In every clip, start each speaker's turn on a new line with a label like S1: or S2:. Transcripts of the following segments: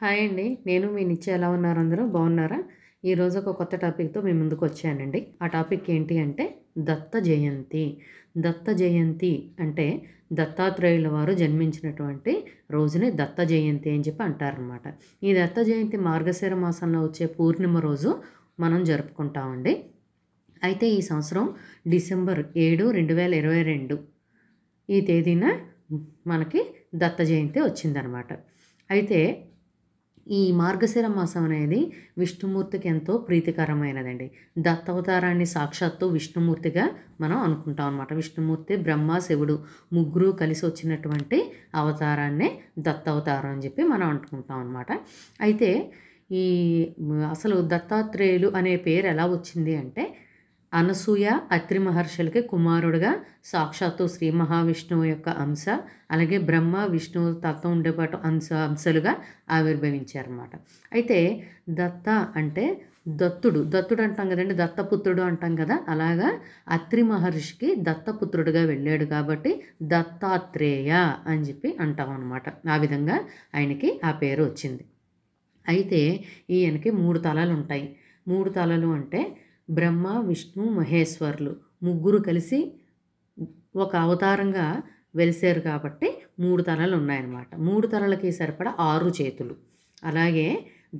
S1: hi అండి నేను మీ నిత్య ఎలా ఉన్నారు అందరూ బాగున్నారా ఈరోజు ఒక కొత్త టాపిక్తో మీ ముందుకు వచ్చానండి ఆ టాపిక్ ఏంటి అంటే దత్త జయంతి దత్త జయంతి అంటే దత్తాత్రేయుల వారు జన్మించినటువంటి రోజునే దత్త జయంతి అని చెప్పి అంటారనమాట ఈ దత్త జయంతి మార్గశిర మాసంలో వచ్చే పూర్ణిమ రోజు మనం జరుపుకుంటామండి అయితే ఈ సంవత్సరం డిసెంబర్ ఏడు రెండు వేల ఇరవై రెండు ఈ తేదీన మనకి దత్త జయంతి వచ్చిందనమాట అయితే ఈ మార్గశిర మాసం అనేది విష్ణుమూర్తికి ఎంతో ప్రీతికరమైనదండి దత్తవతారాన్ని సాక్షాత్తు విష్ణుమూర్తిగా మనం అనుకుంటాం అనమాట విష్ణుమూర్తి బ్రహ్మ శివుడు ముగ్గురు కలిసి వచ్చినటువంటి అవతారాన్నే దత్తవతారం అని చెప్పి మనం అనుకుంటాం అనమాట అయితే ఈ అసలు దత్తాత్రేయులు అనే పేరు ఎలా వచ్చింది అంటే అనసూయ అత్రి మహర్షులకి కుమారుడుగా సాక్షాత్తు శ్రీ మహావిష్ణువు యొక్క అంశ అలాగే బ్రహ్మ విష్ణు తత్వం ఉండేపాటు అంశ ఆవిర్భవించారు ఆవిర్భవించారన్నమాట అయితే దత్త అంటే దత్తుడు దత్తుడు అంటాం కదండి దత్తపుత్రుడు అంటాం కదా అలాగా అత్రి మహర్షికి దత్తపుత్రుడుగా వెళ్ళాడు కాబట్టి దత్తాత్రేయ అని చెప్పి అంటాం అనమాట ఆ విధంగా ఆయనకి ఆ పేరు వచ్చింది అయితే ఈయనకి మూడు తలలు ఉంటాయి మూడు తలలు అంటే బ్రహ్మ విష్ణు మహేశ్వర్లు ముగ్గురు కలిసి ఒక అవతారంగా వెలిసారు కాబట్టి మూడు తలలు ఉన్నాయన్నమాట మూడు తలలకి సరిపడా ఆరు చేతులు అలాగే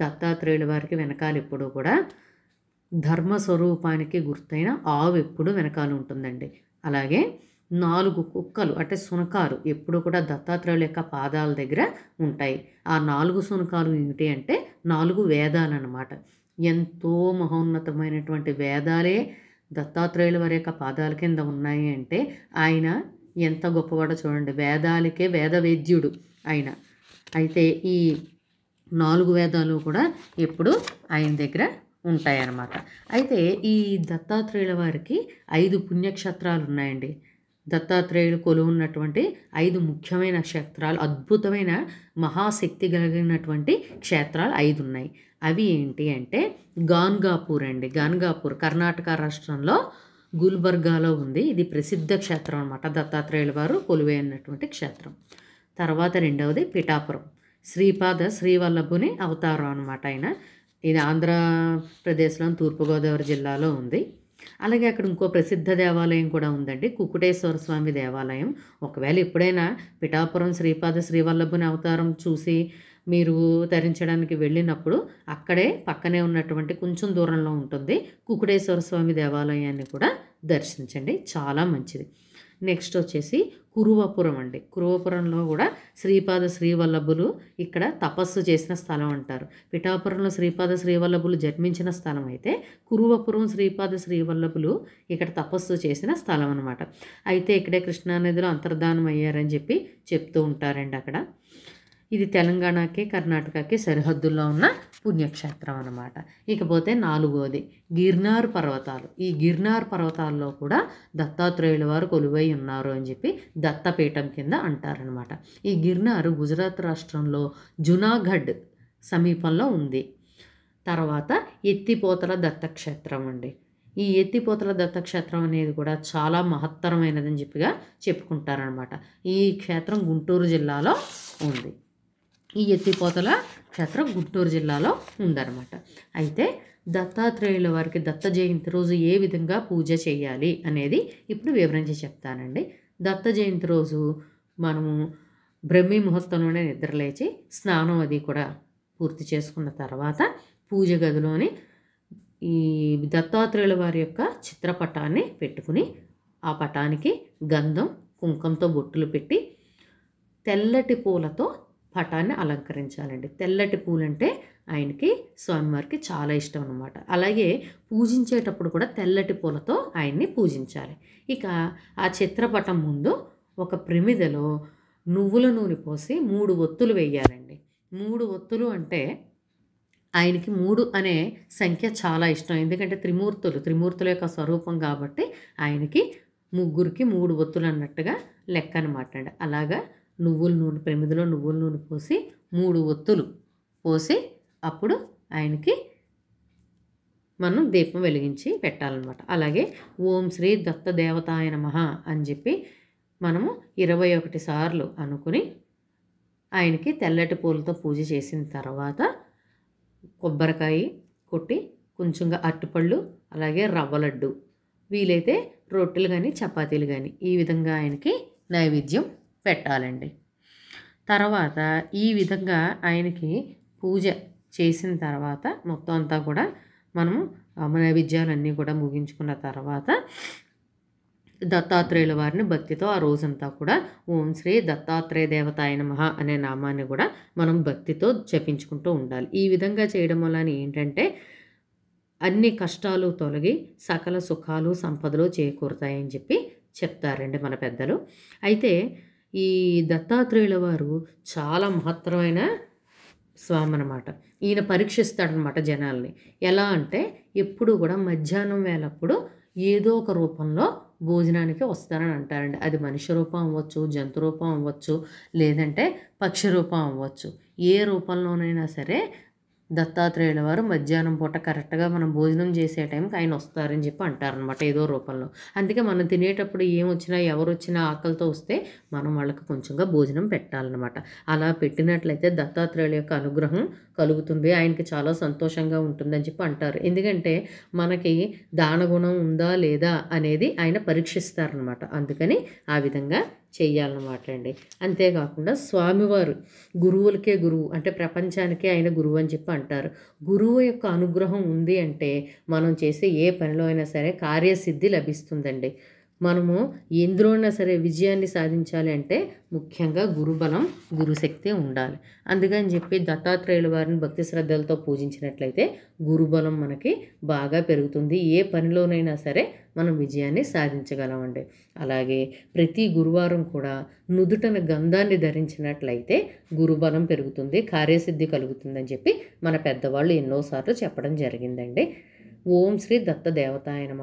S1: దత్తాత్రేయుల వారికి వెనకాల ఎప్పుడూ కూడా ధర్మ స్వరూపానికి గుర్తైన ఆవు ఎప్పుడు వెనకాల ఉంటుందండి అలాగే నాలుగు కుక్కలు అంటే సునకాలు ఎప్పుడు కూడా దత్తాత్రేయుల యొక్క పాదాల దగ్గర ఉంటాయి ఆ నాలుగు సునకాలు ఏమిటి అంటే నాలుగు వేదాలు అన్నమాట ఎంతో మహోన్నతమైనటువంటి వేదాలే దత్తాత్రేయుల వారి యొక్క పాదాల కింద ఉన్నాయి అంటే ఆయన ఎంత గొప్పవాడో చూడండి వేదాలకే వేదవేద్యుడు ఆయన అయితే ఈ నాలుగు వేదాలు కూడా ఎప్పుడు ఆయన దగ్గర ఉంటాయన్నమాట అయితే ఈ దత్తాత్రేయుల వారికి ఐదు పుణ్యక్షేత్రాలు ఉన్నాయండి దత్తాత్రేయుడు కొలువున్నటువంటి ఐదు ముఖ్యమైన క్షేత్రాలు అద్భుతమైన మహాశక్తి కలిగినటువంటి క్షేత్రాలు ఐదు ఉన్నాయి అవి ఏంటి అంటే గాన్గాపూర్ అండి గాన్గాపూర్ కర్ణాటక రాష్ట్రంలో గుల్బర్గాలో ఉంది ఇది ప్రసిద్ధ క్షేత్రం అనమాట దత్తాత్రేయుల వారు అన్నటువంటి క్షేత్రం తర్వాత రెండవది పిఠాపురం శ్రీపాద శ్రీవల్లభుని అవతారం అనమాట ఆయన ఇది ఆంధ్రప్రదేశ్లోని తూర్పుగోదావరి జిల్లాలో ఉంది అలాగే అక్కడ ఇంకో ప్రసిద్ధ దేవాలయం కూడా ఉందండి కుకుటేశ్వర స్వామి దేవాలయం ఒకవేళ ఎప్పుడైనా పిఠాపురం శ్రీపాద శ్రీవల్లభుని అవతారం చూసి మీరు తరించడానికి వెళ్ళినప్పుడు అక్కడే పక్కనే ఉన్నటువంటి కొంచెం దూరంలో ఉంటుంది కుకుటేశ్వర స్వామి దేవాలయాన్ని కూడా దర్శించండి చాలా మంచిది నెక్స్ట్ వచ్చేసి కురువపురం అండి కురువపురంలో కూడా శ్రీపాద శ్రీవల్లభులు ఇక్కడ తపస్సు చేసిన స్థలం అంటారు పిఠాపురంలో శ్రీపాద శ్రీవల్లభులు జన్మించిన స్థలం అయితే కురువపురం శ్రీపాద శ్రీవల్లభులు ఇక్కడ తపస్సు చేసిన స్థలం అనమాట అయితే ఇక్కడే కృష్ణానదిలో అంతర్ధానం అయ్యారని చెప్పి చెప్తూ ఉంటారండి అక్కడ ఇది తెలంగాణకి కర్ణాటకకి సరిహద్దుల్లో ఉన్న పుణ్యక్షేత్రం అనమాట ఇకపోతే నాలుగోది గిర్నార్ పర్వతాలు ఈ గిర్నార్ పర్వతాల్లో కూడా దత్తాత్రేయుల వారు కొలువై ఉన్నారు అని చెప్పి దత్తపీఠం కింద అంటారనమాట ఈ గిర్నార్ గుజరాత్ రాష్ట్రంలో జునాగఢ్ సమీపంలో ఉంది తర్వాత ఎత్తిపోతల దత్తక్షేత్రం అండి ఈ ఎత్తిపోతల దత్తక్షేత్రం అనేది కూడా చాలా మహత్తరమైనదని చెప్పిగా చెప్పుకుంటారనమాట ఈ క్షేత్రం గుంటూరు జిల్లాలో ఉంది ఈ ఎత్తిపోతల క్షేత్రం గుంటూరు జిల్లాలో ఉందన్నమాట అయితే దత్తాత్రేయుల వారికి దత్త జయంతి రోజు ఏ విధంగా పూజ చేయాలి అనేది ఇప్పుడు వివరించి చెప్తానండి దత్త జయంతి రోజు మనము బ్రహ్మీ ముహూర్తంలోనే నిద్రలేచి స్నానం అది కూడా పూర్తి చేసుకున్న తర్వాత పూజ గదిలోని ఈ దత్తాత్రేయుల వారి యొక్క చిత్రపటాన్ని పెట్టుకుని ఆ పటానికి గంధం కుంకంతో బొట్టులు పెట్టి తెల్లటి పూలతో పటాన్ని అలంకరించాలండి తెల్లటి పూలంటే ఆయనకి స్వామివారికి చాలా ఇష్టం అనమాట అలాగే పూజించేటప్పుడు కూడా తెల్లటి పూలతో ఆయన్ని పూజించాలి ఇక ఆ చిత్రపటం ముందు ఒక ప్రమిదలో నువ్వుల నూనె పోసి మూడు ఒత్తులు వేయాలండి మూడు ఒత్తులు అంటే ఆయనకి మూడు అనే సంఖ్య చాలా ఇష్టం ఎందుకంటే త్రిమూర్తులు త్రిమూర్తుల యొక్క స్వరూపం కాబట్టి ఆయనకి ముగ్గురికి మూడు ఒత్తులు అన్నట్టుగా లెక్క అనమాట అలాగా నువ్వుల నూనె ప్రమిదిలో నువ్వుల నూనె పోసి మూడు ఒత్తులు పోసి అప్పుడు ఆయనకి మనం దీపం వెలిగించి పెట్టాలన్నమాట అలాగే ఓం శ్రీ దత్త దేవతాయ నమః అని చెప్పి మనము ఇరవై ఒకటి సార్లు అనుకుని ఆయనకి తెల్లటి పూలతో పూజ చేసిన తర్వాత కొబ్బరికాయ కొట్టి కొంచెంగా అట్టుపళ్ళు అలాగే రవ్వ లడ్డు వీలైతే రొట్టెలు కానీ చపాతీలు కానీ ఈ విధంగా ఆయనకి నైవేద్యం పెట్టాలండి తర్వాత ఈ విధంగా ఆయనకి పూజ చేసిన తర్వాత మొత్తం అంతా కూడా మనము నైవేద్యాలన్నీ కూడా ముగించుకున్న తర్వాత దత్తాత్రేయుల వారిని భక్తితో ఆ రోజంతా కూడా ఓం శ్రీ దత్తాత్రేయ దేవత ఆయన మహా అనే నామాన్ని కూడా మనం భక్తితో జపించుకుంటూ ఉండాలి ఈ విధంగా చేయడం వల్ల ఏంటంటే అన్ని కష్టాలు తొలగి సకల సుఖాలు సంపదలు చేకూరుతాయని చెప్పి చెప్తారండి మన పెద్దలు అయితే ఈ దత్తాత్రేయుల వారు చాలా మహత్తరమైన స్వామి అనమాట ఈయన పరీక్షిస్తాడనమాట జనాల్ని ఎలా అంటే ఎప్పుడు కూడా మధ్యాహ్నం వేలప్పుడు ఏదో ఒక రూపంలో భోజనానికి వస్తారని అంటారండి అది మనిషి రూపం అవ్వచ్చు జంతు రూపం అవ్వచ్చు లేదంటే పక్షి రూపం అవ్వచ్చు ఏ రూపంలోనైనా సరే దత్తాత్రేయుల వారు మధ్యాహ్నం పూట కరెక్ట్గా మనం భోజనం చేసే టైంకి ఆయన వస్తారని చెప్పి అంటారనమాట ఏదో రూపంలో అందుకే మనం తినేటప్పుడు ఏం వచ్చినా ఎవరు వచ్చినా ఆకలితో వస్తే మనం వాళ్ళకి కొంచెంగా భోజనం పెట్టాలన్నమాట అలా పెట్టినట్లయితే దత్తాత్రేయుల యొక్క అనుగ్రహం కలుగుతుంది ఆయనకి చాలా సంతోషంగా ఉంటుందని చెప్పి అంటారు ఎందుకంటే మనకి దానగుణం ఉందా లేదా అనేది ఆయన పరీక్షిస్తారనమాట అందుకని ఆ విధంగా చేయాలన్నమాట అండి అంతేకాకుండా స్వామివారు గురువులకే గురువు అంటే ప్రపంచానికే ఆయన గురువు అని చెప్పి అంటారు గురువు యొక్క అనుగ్రహం ఉంది అంటే మనం చేసే ఏ పనిలో అయినా సరే కార్యసిద్ధి లభిస్తుందండి మనము ఎందులోనైనా సరే విజయాన్ని సాధించాలి అంటే ముఖ్యంగా గురుబలం గురుశక్తి ఉండాలి అందుకని చెప్పి దత్తాత్రేయుల వారిని భక్తి శ్రద్ధలతో పూజించినట్లయితే గురుబలం మనకి బాగా పెరుగుతుంది ఏ పనిలోనైనా సరే మనం విజయాన్ని సాధించగలమండి అలాగే ప్రతి గురువారం కూడా నుదుటన గంధాన్ని ధరించినట్లయితే గురుబలం పెరుగుతుంది కార్యసిద్ధి కలుగుతుందని చెప్పి మన పెద్దవాళ్ళు ఎన్నోసార్లు చెప్పడం జరిగిందండి ఓం శ్రీ దత్త దేవతాయ నమ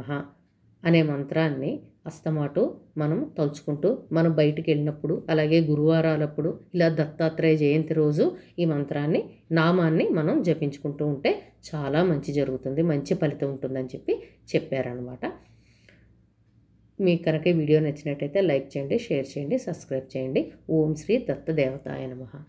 S1: అనే మంత్రాన్ని అస్తమాటు మనం తలుచుకుంటూ మనం బయటికి వెళ్ళినప్పుడు అలాగే గురువారాలప్పుడు ఇలా దత్తాత్రేయ జయంతి రోజు ఈ మంత్రాన్ని నామాన్ని మనం జపించుకుంటూ ఉంటే చాలా మంచి జరుగుతుంది మంచి ఫలితం ఉంటుందని చెప్పి చెప్పారనమాట మీకు కనుక వీడియో నచ్చినట్టయితే లైక్ చేయండి షేర్ చేయండి సబ్స్క్రైబ్ చేయండి ఓం శ్రీ దత్త దేవతాయ